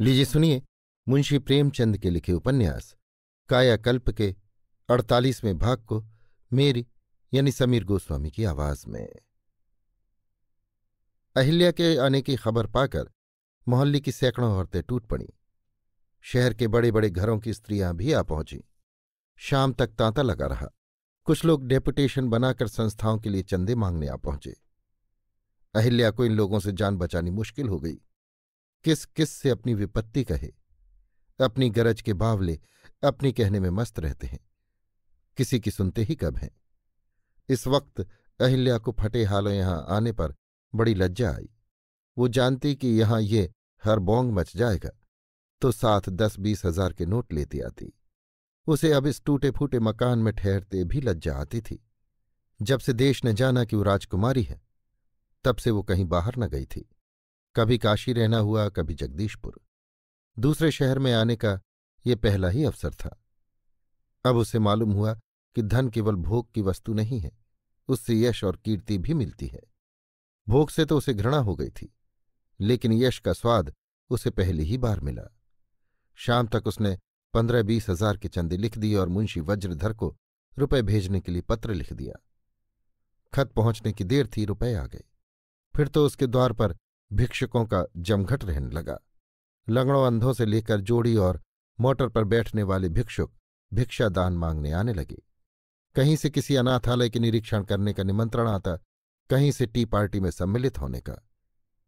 लीजिए सुनिए मुंशी प्रेमचंद के लिखे उपन्यास कायाकल्प के अड़तालीसवें भाग को मेरी यानी समीर गोस्वामी की आवाज में अहिल्या के आने की खबर पाकर मोहल्ले की सैकड़ों औरतें टूट पड़ी शहर के बड़े बड़े घरों की स्त्रियां भी आ पहुंची शाम तक तांता लगा रहा कुछ लोग डेपुटेशन बनाकर संस्थाओं के लिए चंदे मांगने आ पहुंचे अहिल्या को इन लोगों से जान बचानी मुश्किल हो गई किस किस से अपनी विपत्ति कहे अपनी गरज के बावले अपनी कहने में मस्त रहते हैं किसी की सुनते ही कब हैं इस वक्त अहिल्या को फटे हालों यहां आने पर बड़ी लज्जा आई वो जानती कि यहां ये हर बोंग मच जाएगा तो साथ दस बीस हजार के नोट लेती आती उसे अब इस टूटे फूटे मकान में ठहरते भी लज्जा आती थी जब से देश ने जाना कि वो राजकुमारी है तब से वो कहीं बाहर न गई थी कभी काशी रहना हुआ कभी जगदीशपुर दूसरे शहर में आने का ये पहला ही अवसर था अब उसे मालूम हुआ कि धन केवल भोग की वस्तु नहीं है उससे यश और कीर्ति भी मिलती है भोग से तो उसे घृणा हो गई थी लेकिन यश का स्वाद उसे पहले ही बार मिला शाम तक उसने पंद्रह बीस हजार के चंदे लिख दिए और मुंशी वज्रधर को रुपए भेजने के लिए पत्र लिख दिया खत पहुंचने की देर थी रुपए आ गए फिर तो उसके द्वार पर भिक्षुकों का जमघट रहने लगा लंगड़ों अंधों से लेकर जोड़ी और मोटर पर बैठने वाले भिक्षुक भिक्षा दान मांगने आने लगे कहीं से किसी अनाथालय के निरीक्षण करने का निमंत्रण आता कहीं से टी पार्टी में सम्मिलित होने का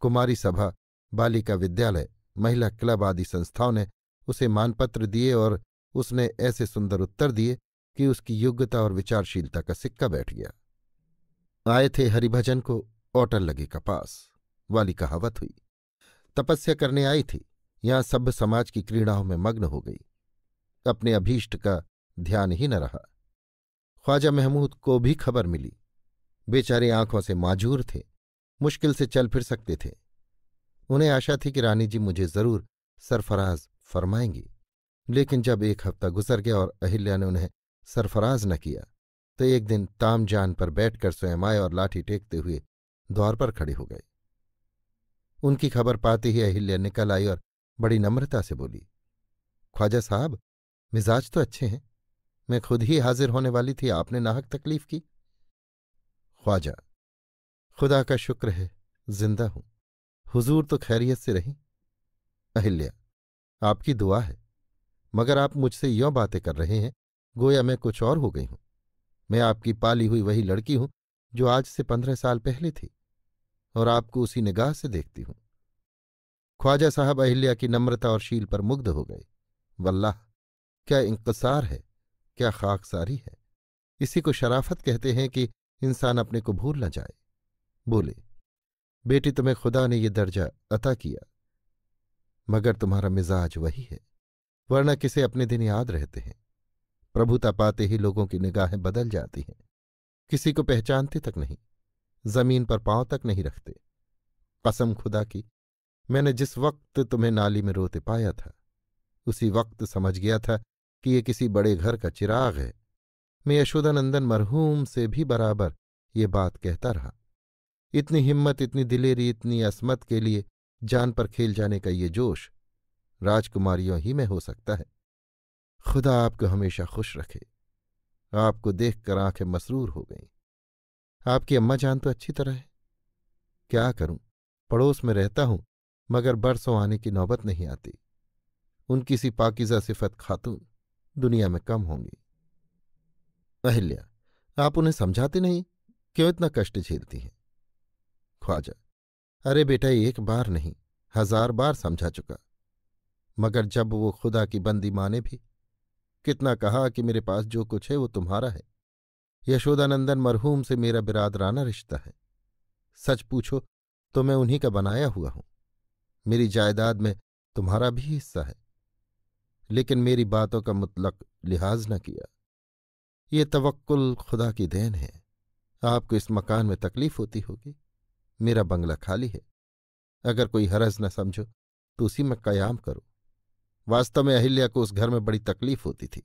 कुमारी सभा बालिका विद्यालय महिला क्लब आदि संस्थाओं ने उसे मानपत्र दिए और उसने ऐसे सुंदर उत्तर दिए कि उसकी योग्यता और विचारशीलता का सिक्का बैठ गया आए थे हरिभजन को ऑटल लगी कपास पास वाली कहावत हुई तपस्या करने आई थी यहां सभ्य समाज की क्रीड़ाओं में मग्न हो गई अपने अभीष्ट का ध्यान ही न रहा ख्वाजा महमूद को भी खबर मिली बेचारे आंखों से माजूर थे मुश्किल से चल फिर सकते थे उन्हें आशा थी कि रानी जी मुझे जरूर सरफराज फरमाएंगी लेकिन जब एक हफ्ता गुजर गया और अहिल्या ने उन्हें सरफराज न किया तो एक दिन तामजान पर बैठकर स्वयं आए और लाठी टेकते हुए द्वार पर खड़े हो गए उनकी खबर पाते ही अहिल्या निकल आई और बड़ी नम्रता से बोली ख्वाजा साहब मिजाज तो अच्छे हैं मैं खुद ही हाजिर होने वाली थी आपने नाहक तकलीफ की ख्वाजा खुदा का शुक्र है जिंदा हूं हुजूर तो खैरियत से रही अहिल्या आपकी दुआ है मगर आप मुझसे यौ बातें कर रहे हैं गोया मैं कुछ और हो गई हूं मैं आपकी पाली हुई वही लड़की हूं जो आज से पंद्रह साल पहले थी और आपको उसी निगाह से देखती हूं ख्वाजा साहब अहिल्या की नम्रता और शील पर मुग्ध हो गए वल्लाह क्या इंकसार है क्या खाकसारी है इसी को शराफत कहते हैं कि इंसान अपने को भूल न जाए बोले बेटी तुम्हें खुदा ने ये दर्जा अता किया मगर तुम्हारा मिजाज वही है वरना किसे अपने दिन याद रहते हैं प्रभुता पाते ही लोगों की निगाहें बदल जाती हैं किसी को पहचानते तक नहीं जमीन पर पांव तक नहीं रखते कसम खुदा की मैंने जिस वक्त तुम्हें नाली में रोते पाया था उसी वक्त समझ गया था कि ये किसी बड़े घर का चिराग है मैं यशोदानंदन मरहूम से भी बराबर ये बात कहता रहा इतनी हिम्मत इतनी दिलेरी इतनी असमत के लिए जान पर खेल जाने का ये जोश राजकुमारियों ही में हो सकता है खुदा आपको हमेशा खुश रखे आपको देखकर आंखें मसरूर हो गईं आपकी अम्मा जान तो अच्छी तरह है क्या करूं पड़ोस में रहता हूं मगर बरसों आने की नौबत नहीं आती उनकी सी पाकिजा सिफत खातून दुनिया में कम होंगी अहिल्या आप उन्हें समझाते नहीं क्यों इतना कष्ट झेलती हैं ख्वाजा अरे बेटा एक बार नहीं हजार बार समझा चुका मगर जब वो खुदा की बंदी माने भी कितना कहा कि मेरे पास जो कुछ है वो तुम्हारा है यशोदानंदन मरहूम से मेरा बिरादराना रिश्ता है सच पूछो तो मैं उन्हीं का बनाया हुआ हूं मेरी जायदाद में तुम्हारा भी हिस्सा है लेकिन मेरी बातों का मुतलक लिहाज न किया ये तवक्ल खुदा की देन है आपको इस मकान में तकलीफ होती होगी मेरा बंगला खाली है अगर कोई हरज न समझो तो उसी में कयाम करो वास्तव में अहिल्या को उस घर में बड़ी तकलीफ होती थी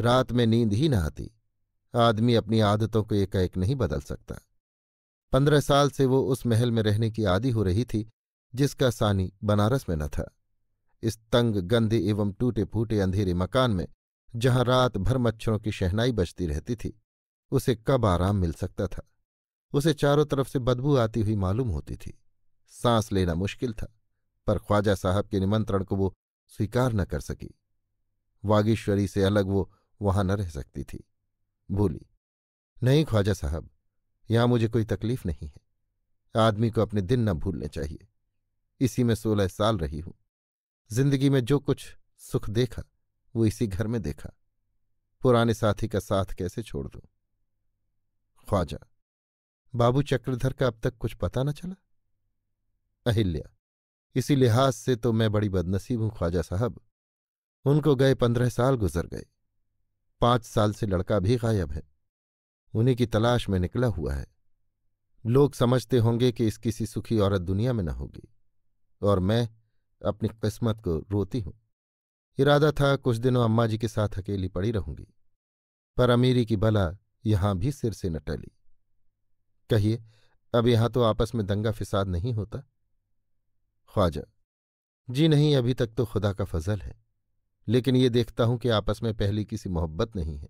रात में नींद ही न आती आदमी अपनी आदतों को एकाएक नहीं बदल सकता पंद्रह साल से वो उस महल में रहने की आदि हो रही थी जिसका सानी बनारस में न था इस तंग गंदे एवं टूटे फूटे अंधेरे मकान में जहां रात भर मच्छरों की शहनाई बजती रहती थी उसे कब आराम मिल सकता था उसे चारों तरफ से बदबू आती हुई मालूम होती थी सांस लेना मुश्किल था पर ख्वाजा साहब के निमंत्रण को वो स्वीकार न कर सकी वागीश्वरी से अलग वो वहां न रह सकती थी बोली नहीं ख्वाजा साहब यहां मुझे कोई तकलीफ नहीं है आदमी को अपने दिन न भूलने चाहिए इसी में सोलह साल रही हूं जिंदगी में जो कुछ सुख देखा वो इसी घर में देखा पुराने साथी का साथ कैसे छोड़ दूं ख्वाजा बाबू चक्रधर का अब तक कुछ पता न चला अहिल्या इसी लिहाज से तो मैं बड़ी बदनसीब हूं ख्वाजा साहब उनको गए पंद्रह साल गुजर गए पांच साल से लड़का भी गायब है उन्हीं की तलाश में निकला हुआ है लोग समझते होंगे कि इस किसी सुखी औरत दुनिया में न होगी और मैं अपनी किस्मत को रोती हूं इरादा था कुछ दिनों अम्मा जी के साथ अकेली पड़ी रहूंगी पर अमीरी की बला यहां भी सिर से न टली कहिए अब यहां तो आपस में दंगा फिसाद नहीं होता ख्वाजा जी नहीं अभी तक तो खुदा का फजल है लेकिन ये देखता हूं कि आपस में पहली किसी मोहब्बत नहीं है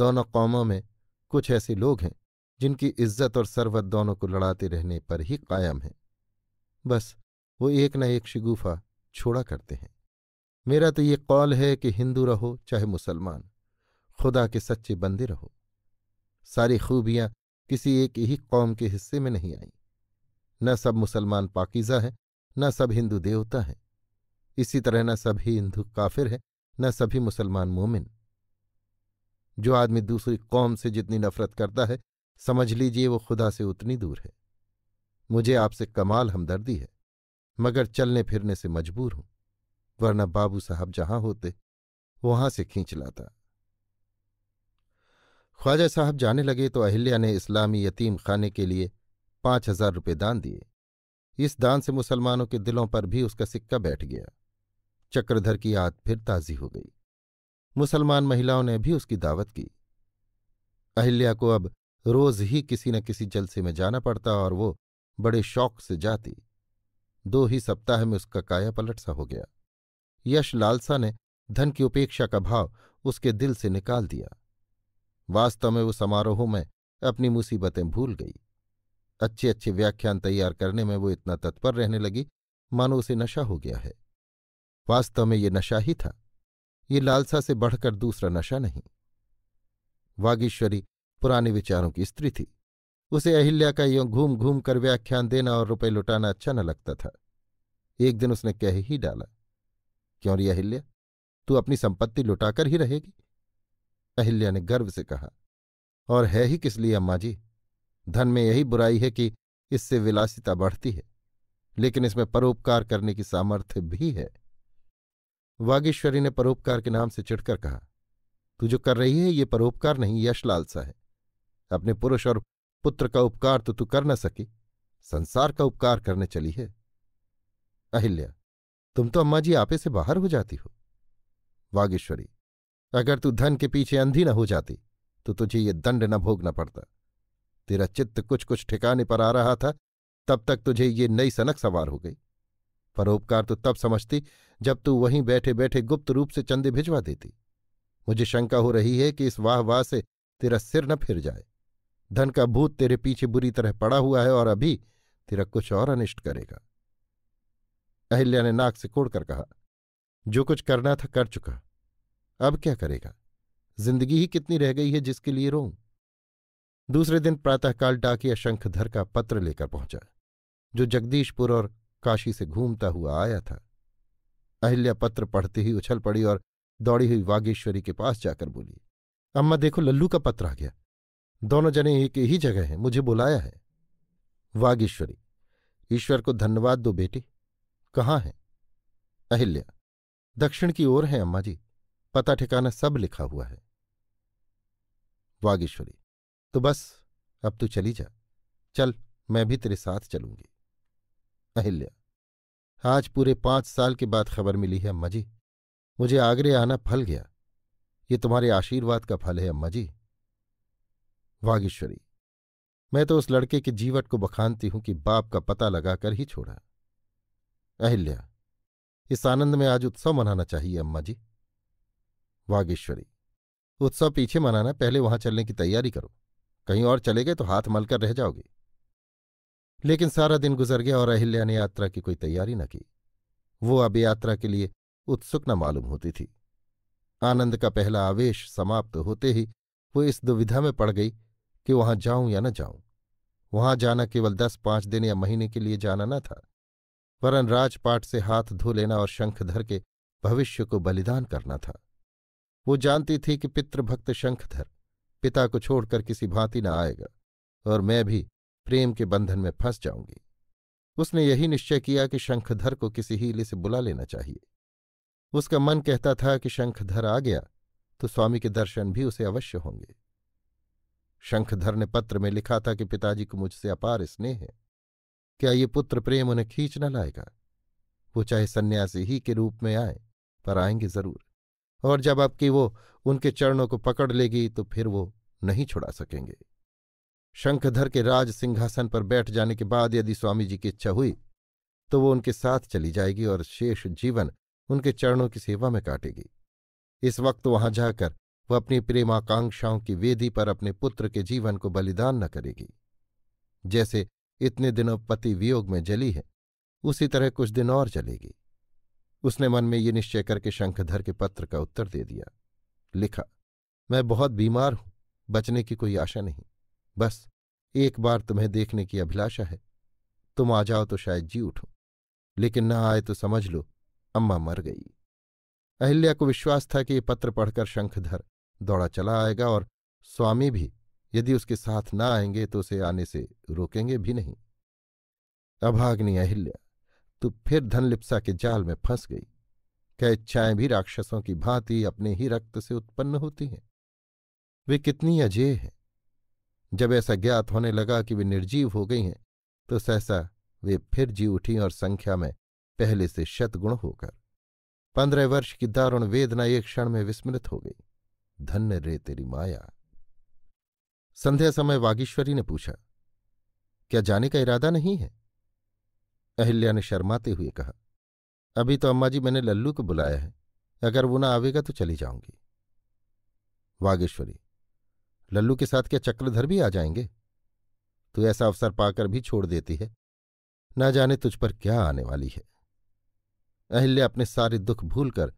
दोनों कौमों में कुछ ऐसे लोग हैं जिनकी इज्जत और सरवत दोनों को लड़ाते रहने पर ही कायम है बस वो एक न एक शिगुफा छोड़ा करते हैं मेरा तो ये कौल है कि हिंदू रहो चाहे मुसलमान खुदा के सच्चे बंदे रहो सारी खूबियां किसी एक ही कौम के हिस्से में नहीं आई न सब मुसलमान पाकिजा है न सब हिंदू देवता हैं इसी तरह न सभी हिंदू काफिर हैं न सभी मुसलमान मोमिन जो आदमी दूसरी कौम से जितनी नफरत करता है समझ लीजिए वो खुदा से उतनी दूर है मुझे आपसे कमाल हमदर्दी है मगर चलने फिरने से मजबूर हूं वरना बाबू साहब जहां होते वहां से खींच लाता ख्वाजा साहब जाने लगे तो अहिल्या ने इस्लामी यतीम खाने के लिए पांच हजार रुपये दान दिए इस दान से मुसलमानों के दिलों पर भी उसका सिक्का बैठ गया चक्रधर की याद फिर ताजी हो गई मुसलमान महिलाओं ने भी उसकी दावत की अहिल्या को अब रोज ही किसी न किसी जलसे में जाना पड़ता और वो बड़े शौक से जाती दो ही सप्ताह में उसका काया पलट सा हो गया यश लालसा ने धन की उपेक्षा का भाव उसके दिल से निकाल दिया वास्तव में वो समारोह में अपनी मुसीबतें भूल गई अच्छे अच्छे व्याख्यान तैयार करने में वो इतना तत्पर रहने लगी मानो उसे नशा हो गया है वास्तव में ये नशा ही था ये लालसा से बढ़कर दूसरा नशा नहीं वागीश्वरी पुराने विचारों की स्त्री थी उसे अहिल्या का यों घूम घूम कर व्याख्यान देना और रुपए लुटाना अच्छा न लगता था एक दिन उसने कह ही डाला क्यों रही अहिल्या तू अपनी संपत्ति लुटाकर ही रहेगी अहिल्या ने गर्व से कहा और है ही किस लिए अम्मा जी धन में यही बुराई है कि इससे विलासिता बढ़ती है लेकिन इसमें परोपकार करने की सामर्थ्य भी है वागेश्वरी ने परोपकार के नाम से चिढ़कर कहा तू जो कर रही है ये परोपकार नहीं यश लालसा है अपने पुरुष और पुत्र का उपकार तो तू कर न सकी संसार का उपकार करने चली है अहिल्या तुम तो अम्मा जी आपे से बाहर हो जाती हो वागेश्वरी अगर तू धन के पीछे अंधी न हो जाती तो तुझे ये दंड न भोगना पड़ता तेरा चित्त कुछ कुछ ठिकाने पर आ रहा था तब तक तुझे ये नई सनक सवार हो गई परोपकार तो तब समझती जब तू वहीं बैठे बैठे गुप्त रूप से चंदे भिजवा देती मुझे शंका हो रही है कि इस वाह वाह से तेरा सिर न फिर जाए धन का भूत तेरे पीछे बुरी तरह पड़ा हुआ है और अभी तेरा कुछ और अनिष्ट करेगा अहिल्या ने नाक से कोड़कर कहा जो कुछ करना था कर चुका अब क्या करेगा जिंदगी ही कितनी रह गई है जिसके लिए रो दूसरे दिन प्रातःकाल डाकिया शंखधर का पत्र लेकर पहुंचा जो जगदीशपुर और काशी से घूमता हुआ आया था अहिल्या पत्र पढ़ते ही उछल पड़ी और दौड़ी हुई वागेश्वरी के पास जाकर बोली अम्मा देखो लल्लू का पत्र आ गया दोनों जने एक ही जगह हैं मुझे बुलाया है वागेश्वरी ईश्वर को धन्यवाद दो बेटी कहाँ हैं अहिल्या दक्षिण की ओर है अम्मा जी पता ठिकाना सब लिखा हुआ है वागेश्वरी तो बस अब तू चली जा चल मैं भी तेरे साथ चलूंगी अहिल्या आज पूरे पांच साल के बाद खबर मिली है अम्मा जी मुझे आगरे आना फल गया ये तुम्हारे आशीर्वाद का फल है अम्मा जी वागेश्वरी मैं तो उस लड़के के जीवट को बखानती हूं कि बाप का पता लगाकर ही छोड़ा अहिल्या इस आनंद में आज उत्सव मनाना चाहिए अम्मा जी वागेश्वरी उत्सव पीछे मनाना पहले वहां चलने की तैयारी करो कहीं और चले गए तो हाथ मलकर रह जाओगे लेकिन सारा दिन गुजर गया और अहिल्या ने यात्रा की कोई तैयारी न की वो अब यात्रा के लिए उत्सुक न मालूम होती थी आनंद का पहला आवेश समाप्त होते ही वो इस दुविधा में पड़ गई कि वहां जाऊं या न जाऊं वहां जाना केवल दस पांच दिन या महीने के लिए जाना न था वरन राजपाट से हाथ धो लेना और शंख धर के भविष्य को बलिदान करना था वो जानती थी कि पितृभक्त शंखधर पिता को छोड़कर किसी भांति न आएगा और मैं भी प्रेम के बंधन में फंस जाऊंगी उसने यही निश्चय किया कि शंखधर को किसी हीले से बुला लेना चाहिए उसका मन कहता था कि शंखधर आ गया तो स्वामी के दर्शन भी उसे अवश्य होंगे शंखधर ने पत्र में लिखा था कि पिताजी को मुझसे अपार स्नेह है क्या ये पुत्र प्रेम उन्हें खींच न लाएगा वो चाहे सन्यासी ही के रूप में आए पर आएंगे जरूर और जब आपकी वो उनके चरणों को पकड़ लेगी तो फिर वो नहीं छुड़ा सकेंगे शंखधर के राज सिंहासन पर बैठ जाने के बाद यदि स्वामी जी की इच्छा हुई तो वो उनके साथ चली जाएगी और शेष जीवन उनके चरणों की सेवा में काटेगी इस वक्त वहां जाकर वह अपनी प्रेमाकांक्षाओं की वेदी पर अपने पुत्र के जीवन को बलिदान न करेगी जैसे इतने दिनों पति वियोग में जली है उसी तरह कुछ दिन और जलेगी उसने मन में ये निश्चय करके शंखधर के पत्र का उत्तर दे दिया लिखा मैं बहुत बीमार हूं बचने की कोई आशा नहीं बस एक बार तुम्हें देखने की अभिलाषा है तुम आ जाओ तो शायद जी उठो लेकिन ना आए तो समझ लो अम्मा मर गई अहिल्या को विश्वास था कि ये पत्र पढ़कर शंखधर दौड़ा चला आएगा और स्वामी भी यदि उसके साथ ना आएंगे तो उसे आने से रोकेंगे भी नहीं अभाग्नि अहिल्या तू फिर धनलिप्सा के जाल में फंस गई क्या इच्छाएं भी राक्षसों की भांति अपने ही रक्त से उत्पन्न होती हैं वे कितनी अजेय हैं जब ऐसा ज्ञात होने लगा कि वे निर्जीव हो गई हैं तो सहसा वे फिर जी उठी और संख्या में पहले से शतगुण होकर पंद्रह वर्ष की दारुण वेदना एक क्षण में विस्मृत हो गई धन्य रे तेरी माया संध्या समय वागीश्वरी ने पूछा क्या जाने का इरादा नहीं है अहिल्या ने शर्माते हुए कहा अभी तो अम्मा जी मैंने लल्लू को बुलाया है अगर वो ना आवेगा तो चली जाऊंगी वागेश्वरी लल्लू के साथ क्या चक्रधर भी आ जाएंगे तू तो ऐसा अवसर पाकर भी छोड़ देती है ना जाने तुझ पर क्या आने वाली है अहिल्या अपने सारे दुख भूलकर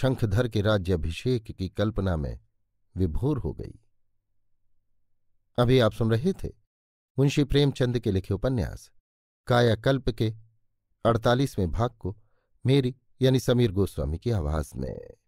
शंखधर के राज्याभिषेक की कल्पना में विभोर हो गई अभी आप सुन रहे थे मुंशी प्रेमचंद के लिखे उपन्यास कायाकल्प के अड़तालीसवें भाग को मेरी यानी समीर गोस्वामी की आवाज में